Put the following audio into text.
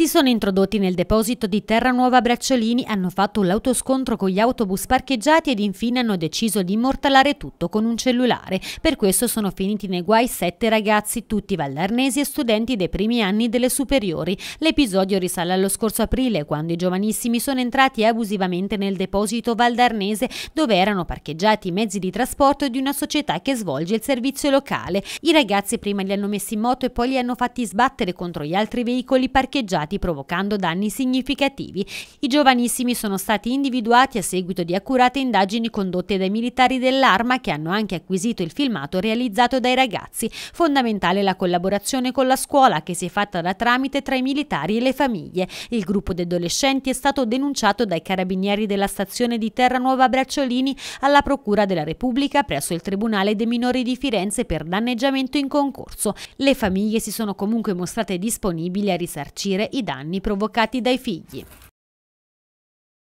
si sono introdotti nel deposito di Terra Nuova Bracciolini, hanno fatto l'autoscontro con gli autobus parcheggiati ed infine hanno deciso di immortalare tutto con un cellulare. Per questo sono finiti nei guai sette ragazzi, tutti vallarnesi e studenti dei primi anni delle superiori. L'episodio risale allo scorso aprile, quando i giovanissimi sono entrati abusivamente nel deposito valdarnese, dove erano parcheggiati i mezzi di trasporto di una società che svolge il servizio locale. I ragazzi prima li hanno messi in moto e poi li hanno fatti sbattere contro gli altri veicoli parcheggiati stati provocando danni significativi. I giovanissimi sono stati individuati a seguito di accurate indagini condotte dai militari dell'arma che hanno anche acquisito il filmato realizzato dai ragazzi. Fondamentale la collaborazione con la scuola che si è fatta da tramite tra i militari e le famiglie. Il gruppo di adolescenti è stato denunciato dai carabinieri della stazione di Terranuova Bracciolini alla Procura della Repubblica presso il Tribunale dei Minori di Firenze per danneggiamento in concorso. Le famiglie si sono comunque mostrate disponibili a risarcire i i danni provocati dai figli.